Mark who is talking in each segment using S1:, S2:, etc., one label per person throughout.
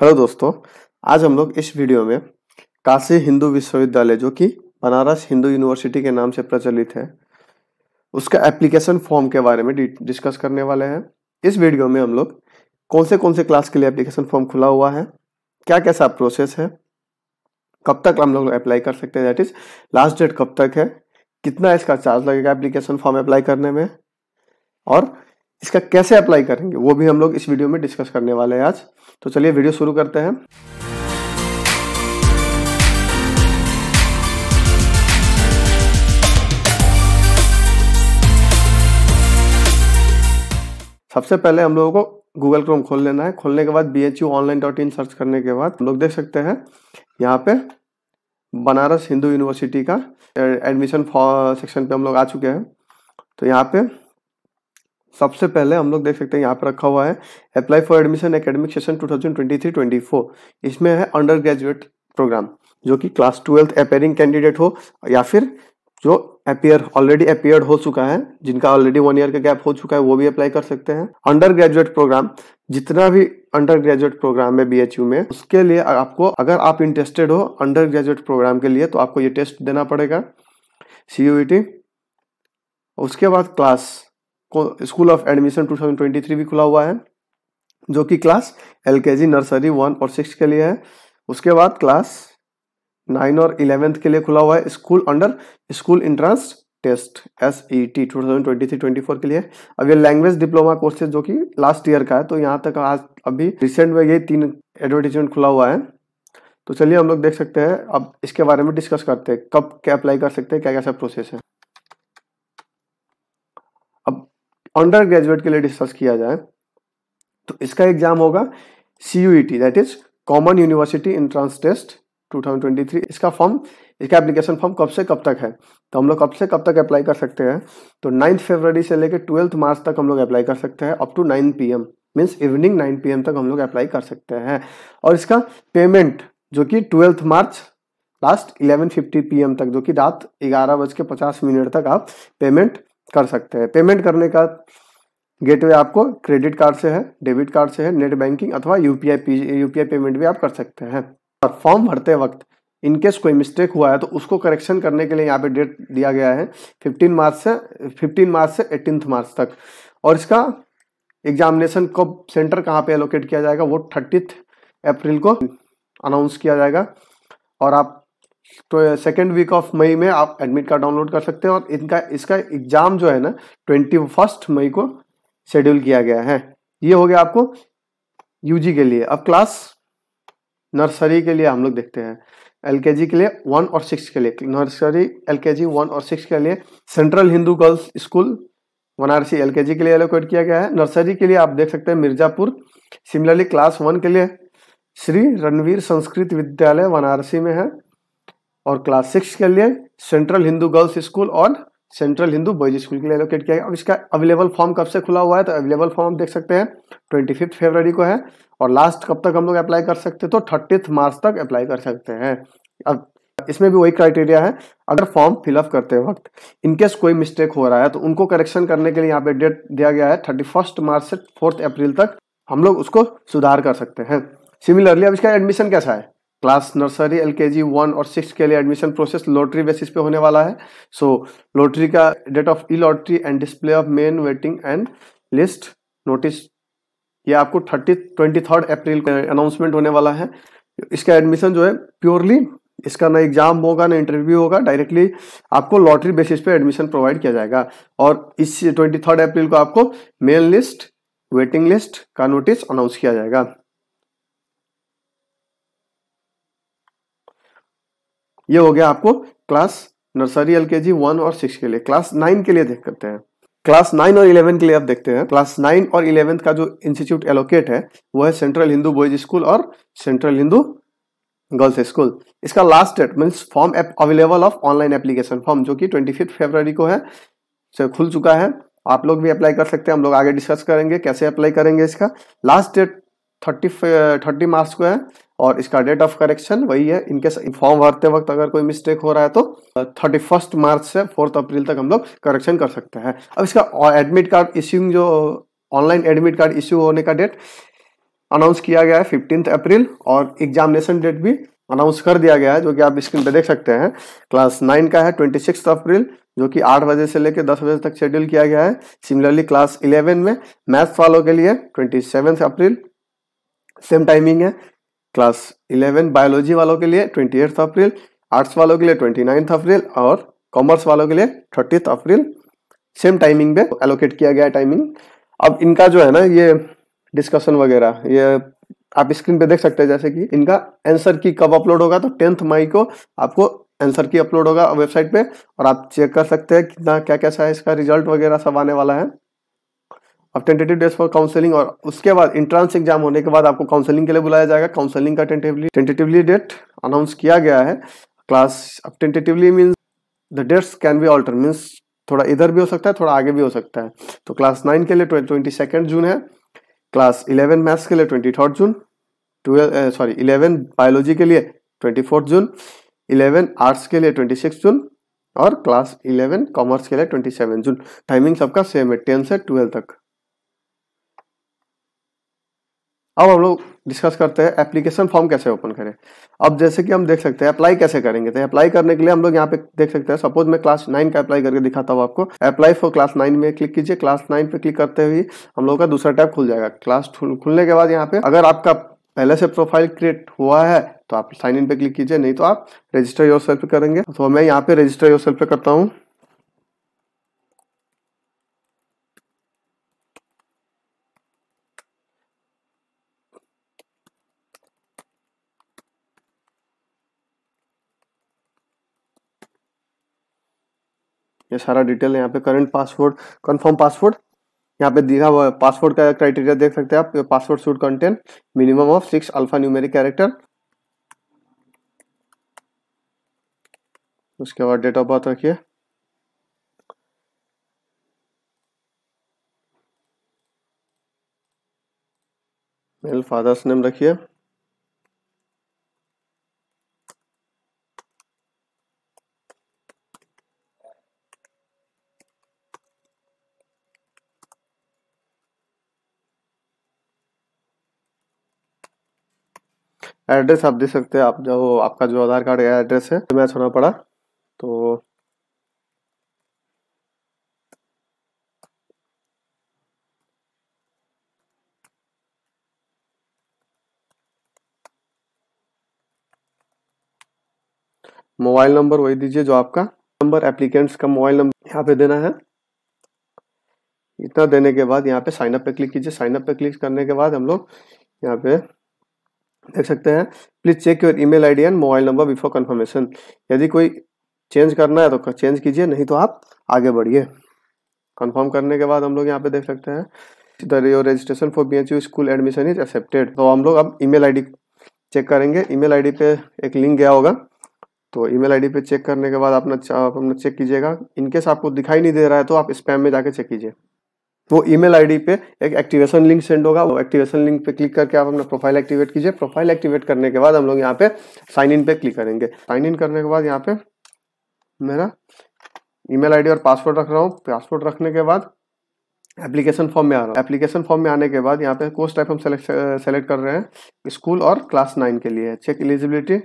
S1: hello दोस्तों आज हम लोग इस वीडियो में काशी हिंदू विश्वविद्यालय जो कि बनारस हिंदू यूनिवर्सिटी के नाम से प्रचलित है उसका एप्लीकेशन फॉर्म के बारे में डिस्कस करने वाले हैं इस वीडियो में हम लोग कौन से कौन से क्लास के लिए एप्लीकेशन फॉर्म खुला हुआ है क्या कैसा प्रोसेस है कब तक हम लोग अप्लाई कर सकते हैं दैट इज लास्ट डेट कब तक है कितना इसका चार्ज लगेगा एप्लीकेशन फॉर्म अप्लाई करने में और इसका कैसे अप्लाई करेंगे वो भी हम लोग इस वीडियो में डिस्कस करने वाले हैं आज तो चलिए वीडियो शुरू करते हैं सबसे पहले हम लोगों को गूगल क्रोम खोल लेना है खोलने के बाद B online dot in search करने के बाद हम लोग देख सकते हैं यहाँ पे बनारस हिंदू यूनिवर्सिटी का एडमिशन सेक्शन पे हम लोग आ चुके हैं तो यहाँ पे सबसे पहले हम लोग देख सकते हैं यहाँ पर रखा हुआ है apply for admission academic session 2023-24 इसमें है अंडर ग्रेजुएट प्रोग्राम जो कि क्लास ट्वेल्थ अपेयरिंग कैंडिडेट हो या फिर जो अपियर ऑलरेडी अपियर हो चुका है जिनका ऑलरेडी वन ईयर का गैप हो चुका है वो भी अप्लाई कर सकते हैं अंडर ग्रेजुएट प्रोग्राम जितना भी अंडर ग्रेजुएट प्रोग्राम है बी में उसके लिए आपको अगर आप इंटरेस्टेड हो अंडर ग्रेजुएट प्रोग्राम के लिए तो आपको ये टेस्ट देना पड़ेगा सी e उसके बाद क्लास स्कूल ऑफ एडमिशन 2023 भी खुला हुआ है जो कि class L K G nursery one और सिक्स के लिए है उसके बाद क्लास नाइन और इलेवेंथ के लिए खुला हुआ है school under school entrance test S E T two thousand twenty three twenty four के लिए अब ये लैंग्वेज डिप्लोमा कोर्सेज जो कि लास्ट ईयर का है तो यहाँ तक आज अभी रिसेंट में ये तीन एडवर्टीजमेंट खुला हुआ है तो चलिए हम लोग देख सकते हैं अब इसके बारे में डिस्कस करते हैं कब क्या अप्लाई कर सकते हैं क्या कैसा प्रोसेस है अंडर ग्रेजुएट के लिए डिस्कस किया जाए तो इसका एग्जाम होगा C U T that is common university entrance test 2023 इसका फॉर्म इसका एप्लीकेशन फॉर्म कब से कब तक है तो हम लोग कब से कब तक अप्लाई कर सकते हैं तो नाइन्थ फेबररी से लेकर ट्वेल्थ मार्च तक हम लोग अप्लाई कर सकते हैं up to nine P M means evening nine P M तक हम लोग अप्लाई कर सकते हैं और इसका पेमेंट जो कि twelfth March last eleven fifty P M तक जो कि रात ग्यारह बज के पचास मिनट तक आप पेमेंट कर सकते हैं पेमेंट करने का गेटवे आपको क्रेडिट कार्ड से है डेबिट कार्ड से है नेट बैंकिंग अथवा यूपीआई यूपीआई पेमेंट भी आप कर सकते हैं और फॉर्म भरते वक्त इनकेस कोई मिस्टेक हुआ है तो उसको करेक्शन करने के लिए यहाँ पे डेट दिया गया है 15 मार्च से 15 मार्च से 18 मार्च तक और इसका एग्जामिनेशन कब सेंटर कहाँ पे एलोकेट किया जाएगा वो थर्टीथ अप्रैल को अनाउंस किया जाएगा और आप तो सेकेंड वीक ऑफ मई में आप एडमिट कार्ड डाउनलोड कर सकते हैं और इनका इसका एग्ज़ाम जो है ना ट्वेंटी फर्स्ट मई को शेड्यूल किया गया है ये हो गया आपको यूजी के लिए अब क्लास नर्सरी के लिए हम लोग देखते हैं एलकेजी के लिए वन और सिक्स के लिए नर्सरी एलकेजी वन और सिक्स के लिए central Hindu girls school Banarasi LKG के लिए एलोकेट किया गया है नर्सरी के लिए आप देख सकते हैं मिर्जापुर सिमिलरली क्लास वन के लिए श्री रणवीर संस्कृत विद्यालय वनारसी में है और क्लास सिक्स के लिए सेंट्रल हिंदू गर्ल्स स्कूल और सेंट्रल हिंदू बॉयज स्कूल के लिए एलोकेट किया गया अब इसका अवेलेबल फॉर्म कब से खुला हुआ है तो अवेलेबल फॉर्म आप देख सकते हैं ट्वेंटी फिफ्थ फेबररी को है और लास्ट कब तक हम लोग अप्लाई कर सकते हैं तो थर्टीथ मार्च तक अप्लाई कर सकते हैं अब इसमें भी वही क्राइटेरिया है अगर फॉर्म फिलअप करते वक्त इनकेस कोई मिस्टेक हो रहा है तो उनको करेक्शन करने के लिए यहाँ पे डेट दिया गया है थर्टी फर्स्ट मार्च से फोर्थ अप्रैल तक हम लोग उसको सुधार कर सकते हैं सिमिलरली अब इसका एडमिशन कैसा है क्लास नर्सरी एल के जी वन और सिक्स के लिए एडमिशन प्रोसेस लॉटरी बेसिस पे होने वाला है सो so, लॉटरी का date of E lottery and display of main waiting and list notice ये आपको थर्टी ट्वेंटी थर्ड अप्रैल को अनाउंसमेंट होने वाला है इसका एडमिशन जो है प्योरली इसका ना एग्जाम होगा ना इंटरव्यू होगा डायरेक्टली आपको लॉटरी बेसिस पे एडमिशन प्रोवाइड किया जाएगा और इस ट्वेंटी थर्ड अप्रैल को आपको मेन लिस्ट वेटिंग लिस्ट का नोटिस अनाउंस किया जाएगा ये हो गया आपको क्लास नर्सरी एल के जी वन और सिक्स के लिए क्लास नाइन के लिए देख करते हैं क्लास नाइन और इलेवन के लिए आप देखते हैं क्लास नाइन और इलेवेंथ का जो इंस्टीट्यूट एलोकेट है वो है सेंट्रल हिंदू बॉयज स्कूल और सेंट्रल हिंदू गर्ल्स स्कूल इसका last date means form available of online application form जो कि ट्वेंटी फिफ्थ फेबर को है खुल चुका है आप लोग भी अप्लाई कर सकते हैं हम लोग आगे डिस्कस करेंगे कैसे अप्लाई करेंगे इसका last date thirty thirty March को है और इसका डेट ऑफ करेक्शन वही है इनके फॉर्म भरते वक्त अगर कोई मिस्टेक हो रहा है तो थर्टी फर्स्ट मार्च से फोर्थ अप्रैल तक हम लोग करेक्शन कर सकते हैं अब इसका एडमिट कार्ड इश्यूंग जो ऑनलाइन एडमिट कार्ड इश्यू होने का डेट अनाउंस किया गया है फिफ्टींथ अप्रैल और एग्जामिनेशन डेट भी अनाउंस कर दिया गया है जो कि आप स्क्रीन पर देख सकते हैं क्लास नाइन का है ट्वेंटी सिक्स अप्रैल जो कि आठ बजे से लेकर दस बजे तक शेड्यूल किया गया है सिमिलरली क्लास इलेवन में मैथ्स वालों के लिए ट्वेंटी अप्रैल सेम टाइमिंग है क्लास इलेवन बायोलॉजी वालों के लिए ट्वेंटी एट्थ अप्रैल आर्ट्स वालों के लिए ट्वेंटी नाइन्थ अप्रैल और कॉमर्स वालों के लिए थर्टीथ अप्रैल सेम टाइमिंग पे एलोकेट किया गया टाइमिंग अब इनका जो है ना ये डिस्कशन वगैरह ये आप स्क्रीन पे देख सकते हैं जैसे कि इनका आंसर की कब अपलोड होगा तो टेंथ मई को आपको आंसर की अपलोड होगा वेबसाइट पे और आप चेक कर सकते हैं कितना क्या कैसा है इसका रिजल्ट वगैरह सब आने वाला है अब टेंटेटिव डेट्स फॉर काउंसलिंग और उसके बाद इंट्रांस एग्जाम होने के बाद आपको काउंसलिंग के लिए बुलाया जाएगा काउंसलिंग का टेंटेटिवली टेंटेटिवली डेट अनाउंस किया गया है क्लास अब tentatively means the dates can be alter means थोड़ा इधर भी हो सकता है थोड़ा आगे भी हो सकता है तो क्लास नाइन के लिए ट्वेंटी सेकेंड जून है क्लास इलेवन मैथ्स के लिए twenty third June twelve sorry eleven biology के लिए twenty fourth June eleven arts के लिए ट्वेंटी सिक्स जून और क्लास इलेवन कॉमर्स के लिए ट्वेंटी सेवन जून टाइमिंग सबका सेम है टेन से ट्वेल्व तक अब हम लोग डिस्कस करते हैं एप्लीकेशन फॉर्म कैसे ओपन करें अब जैसे कि हम देख सकते हैं अप्लाई कैसे करेंगे तो अप्लाई करने के लिए हम लोग यहाँ पे देख सकते हैं सपोज मैं क्लास नाइन का अप्लाई करके दिखाता हूँ आपको अप्लाई फॉर क्लास नाइन में क्लिक कीजिए क्लास नाइन पे क्लिक करते हुए हम लोग का दूसरा टैब खुल जाएगा क्लास खुलने के बाद यहाँ पे अगर आपका पहले से प्रोफाइल क्रिएट हुआ है तो आप साइन इन पे क्लिक कीजिए नहीं तो आप रजिस्टर योर सेल्फ करेंगे तो मैं यहाँ पे रजिस्टर योर सेल्फ पे करता हूँ सारा डिटेल यहाँ पे करंट पासवर्ड कन्फर्म पासवर्ड यहाँ पे दिखा हुआ है पासवर्ड का क्राइटेरिया देख सकते हैं आप password should contain minimum of six alpha numeric character उसके बाद डेट ऑफ बर्थ रखिए मेल फादर्स नेम रखिए एड्रेस आप देख सकते हैं आप जो आपका जो आधार कार्ड का एड्रेस है मैच होना पड़ा तो मोबाइल नंबर वही दीजिए जो आपका नंबर एप्लीकेंट्स का मोबाइल नंबर यहाँ पे देना है इतना देने के बाद यहाँ पे साइन अप पे क्लिक कीजिए साइनअप पे क्लिक करने के बाद हम लोग यहाँ पे देख सकते हैं please check your email ID and mobile number before confirmation यदि कोई चेंज करना है तो चेंज कीजिए नहीं तो आप आगे बढ़िए कंफर्म करने के बाद हम लोग यहाँ पे देख सकते हैं the your registration for B H U school admission is accepted तो हम लोग अब ईमेल आईडी चेक करेंगे ईमेल आईडी पे एक लिंक गया होगा तो ईमेल आईडी पे चेक करने के बाद अपना अपना चेक कीजिएगा इनकेस आपको दिखाई नहीं दे रहा है तो आप स्पैम में जाके चेक कीजिए वो ईमेल आईडी पे एक एक्टिवेशन लिंक सेंड होगा वो एक्टिवेशन लिंक पे क्लिक करके आप अपना प्रोफाइल एक्टिवेट कीजिए प्रोफाइल एक्टिवेट करने के बाद हम लोग यहाँ पे साइन इन पे क्लिक करेंगे साइन इन करने के बाद यहाँ पे मेरा ईमेल आईडी और पासवर्ड रख रहा हूँ पासवर्ड रखने के बाद एप्लीकेशन फॉर्म में आ रहा हूँ एप्लीकेशन फॉर्म में आने के बाद यहाँ पे कोर्स टाइप हम सेलेक्ट सेलेक्ट कर रहे हैं स्कूल और क्लास नाइन के लिए check eligibility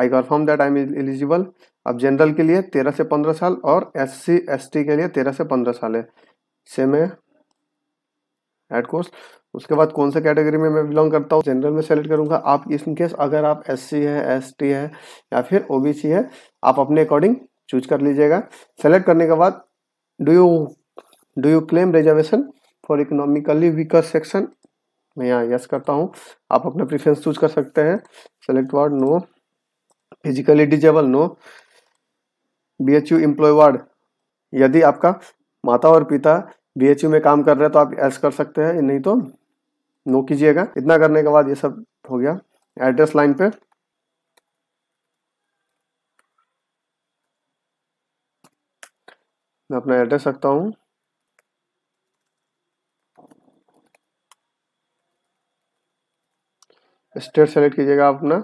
S1: I confirm that I am eligible अब जनरल के लिए तेरह से पंद्रह साल और एस सी एस टी के लिए तेरह से पंद्रह साल है सेम है एड कोर्स उसके बाद कौन सा कैटेगरी में मैं बिलोंग करता हूँ जनरल में सेलेक्ट करूँगा आप इस केस अगर आप एस है एस है या फिर ओ है आप अपने अकॉर्डिंग चूज कर लीजिएगा सेलेक्ट करने के बाद do you do you claim reservation for economically weaker section मैं यहाँ यस करता हूँ आप अपना प्रिफ्रेंस चूज कर सकते हैं select ward no physically disabled no B H U employ ward यदि आपका माता और पिता बी में काम कर रहे हैं तो आप एस कर सकते हैं नहीं तो नो कीजिएगा इतना करने के बाद ये सब हो गया एड्रेस लाइन पे मैं अपना एड्रेस रखता हूँ स्टेट सेलेक्ट कीजिएगा आप अपना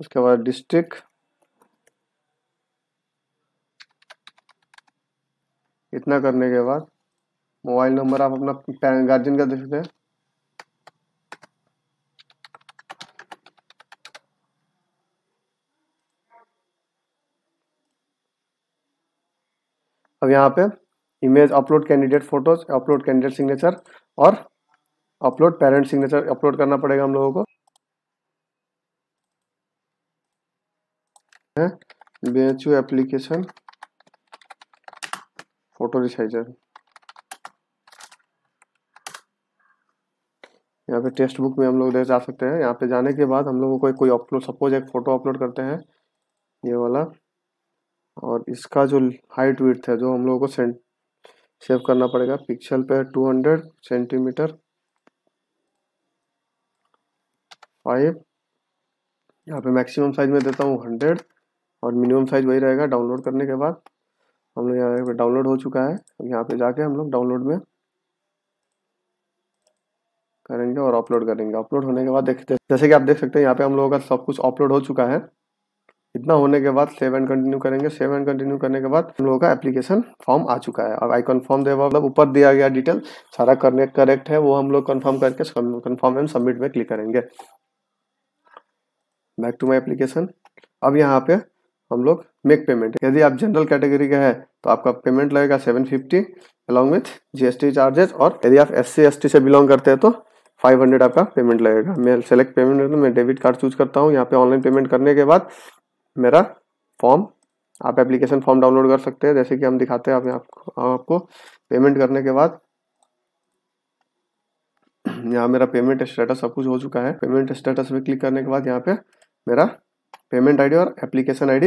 S1: उसके बाद डिस्ट्रिक्ट इतना करने के बाद मोबाइल नंबर आप अपना गार्जियन का दे सकते हैं अब यहाँ पे image upload candidate photos upload candidate signature और अपलोड पेरेंट सिग्नेचर अपलोड करना पड़ेगा हम लोगों को बेचू एप्लीकेशन फोटो रिसाइजर यहाँ पे टेक्स्ट बुक में हम लोग जा सकते हैं यहाँ पे जाने के बाद हम लोगों को कोई अपलोड सपोज एक फ़ोटो अपलोड करते हैं ये वाला और इसका जो हाइट विथ है जो हम लोगों को सेंट सेव करना पड़ेगा पिक्सल पे 200 सेंटीमीटर फाइव यहाँ पे मैक्सिमम साइज में देता हूँ हंड्रेड और मिनिमम साइज वही रहेगा डाउनलोड करने के बाद हम लोग यहाँ पे डाउनलोड हो चुका है अब यहाँ पे जाके हम लोग डाउनलोड में करेंगे और अपलोड करेंगे अपलोड होने के बाद देखते जैसे कि आप देख सकते हैं यहाँ पे हम लोगों का सब कुछ अपलोड हो चुका है इतना होने के बाद सेव एंड कंटिन्यू करेंगे सेव एंड कंटिन्यू करने के बाद हम लोगों का एप्लीकेशन फॉर्म आ चुका है अब आई कन्फर्म दे मतलब ऊपर दिया गया डिटेल सारा करने करेक्ट है वो हम लोग कन्फर्म करके कन्फर्म एंड सबमिट में क्लिक करेंगे बैक टू माई एप्लीकेशन अब यहाँ पे हम लोग मेक पेमेंट यदि आप जनरल कैटेगरी का है तो आपका पेमेंट लगेगा seven fifty along with GST charges और यदि आप एस सी से बिलोंग करते हैं तो फाइव हंड्रेड आपका पेमेंट लगेगा मैं सेलेक्ट पेमेंट तो मैं डेबिट कार्ड चूज करता हूँ यहाँ पे ऑनलाइन पेमेंट करने के बाद मेरा फॉर्म आप एप्लीकेशन फॉर्म डाउनलोड कर सकते हैं जैसे कि हम दिखाते हैं आप आपको आपको पेमेंट करने के बाद यहाँ मेरा पेमेंट स्टेटस सब कुछ हो चुका है पेमेंट स्टेटस पे क्लिक करने के बाद यहाँ पे मेरा पेमेंट आईडी और application ID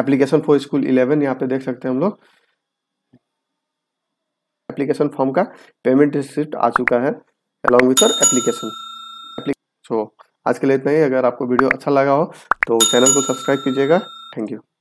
S1: application for school eleven यहाँ पे देख सकते हैं हम लोग एप्लीकेशन फॉर्म का पेमेंट रिसिप्ट आ चुका है अलॉन्ग विथ एप्लीकेशन सो आज के लिए इतना ही अगर आपको वीडियो अच्छा लगा हो तो चैनल को सब्सक्राइब कीजिएगा थैंक यू